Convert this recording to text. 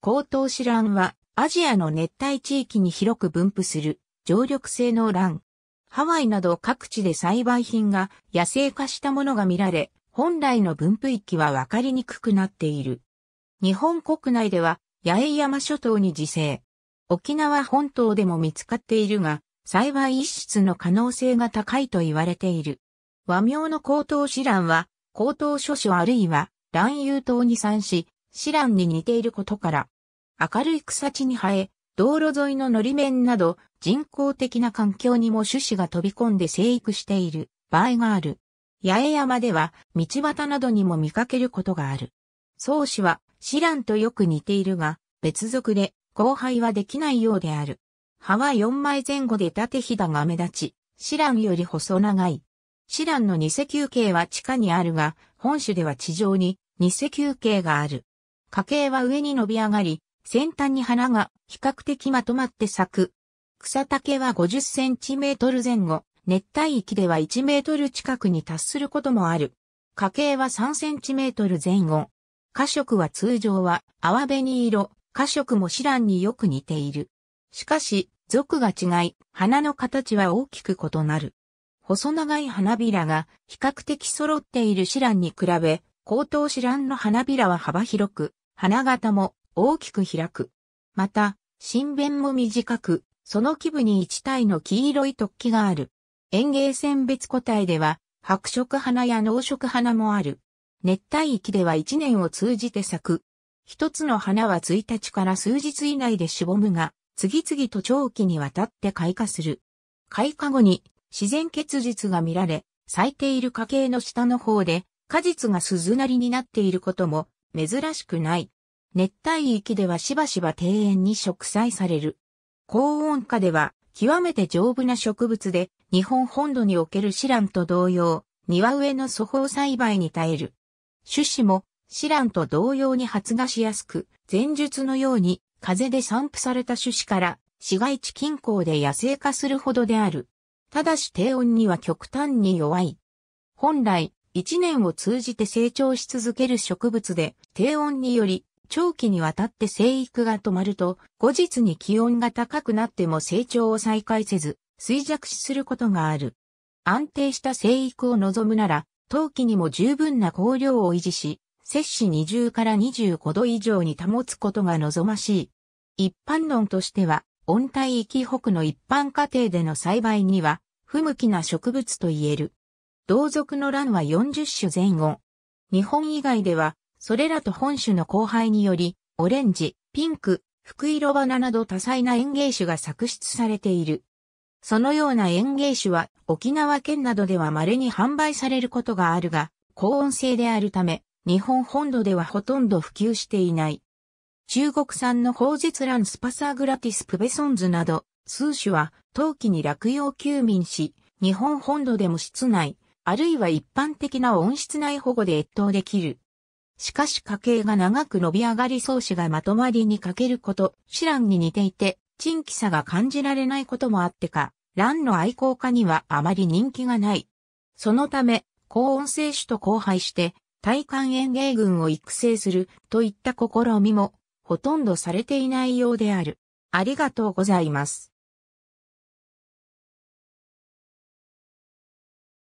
高等子卵はアジアの熱帯地域に広く分布する常緑性の卵。ハワイなど各地で栽培品が野生化したものが見られ、本来の分布域は分かりにくくなっている。日本国内では八重山諸島に自生。沖縄本島でも見つかっているが、栽培一室の可能性が高いと言われている。和名の高等子卵は、高等諸所あるいは、卵有島に産し、シランに似ていることから、明るい草地に生え、道路沿いののり面など人工的な環境にも種子が飛び込んで生育している場合がある。八重山では道端などにも見かけることがある。草子はシランとよく似ているが、別族で交配はできないようである。葉は4枚前後で縦ひだが目立ち、シランより細長い。シランの偽球形は地下にあるが、本種では地上に偽球形がある。花茎は上に伸び上がり、先端に花が比較的まとまって咲く。草丈は50センチメートル前後、熱帯域では1メートル近くに達することもある。花茎は3センチメートル前後。花色は通常は泡紅色、花色もシランによく似ている。しかし、属が違い、花の形は大きく異なる。細長い花びらが比較的揃っているシランに比べ、高等シランの花びらは幅広く、花形も大きく開く。また、新弁も短く、その基部に一体の黄色い突起がある。園芸選別個体では、白色花や濃色花もある。熱帯域では一年を通じて咲く。一つの花は1日から数日以内でしぼむが、次々と長期にわたって開花する。開花後に自然結実が見られ、咲いている家系の下の方で果実が鈴なりになっていることも珍しくない。熱帯域ではしばしば庭園に植栽される。高温下では極めて丈夫な植物で日本本土におけるシランと同様、庭植えの素放栽培に耐える。種子もシランと同様に発芽しやすく、前述のように風で散布された種子から市街地近郊で野生化するほどである。ただし低温には極端に弱い。本来、一年を通じて成長し続ける植物で、低温により長期にわたって生育が止まると、後日に気温が高くなっても成長を再開せず、衰弱することがある。安定した生育を望むなら、冬季にも十分な香料を維持し、摂氏20から25度以上に保つことが望ましい。一般論としては、温帯域北の一般家庭での栽培には、不向きな植物と言える。同族の乱は40種前後。日本以外では、それらと本種の交配により、オレンジ、ピンク、福色花など多彩な園芸種が作出されている。そのような園芸種は沖縄県などでは稀に販売されることがあるが、高温性であるため、日本本土ではほとんど普及していない。中国産の宝実ゼスパサーグラティスプベソンズなど、数種は冬季に落葉休眠し、日本本土でも室内、あるいは一般的な温室内保護で越冬できる。しかし家計が長く伸び上がり創始がまとまりに欠けること、知覧に似ていて、珍奇さが感じられないこともあってか、卵の愛好家にはあまり人気がない。そのため、高温生種と交配して、体幹園芸群を育成するといった試みも、ほとんどされていないようである。ありがとうございます。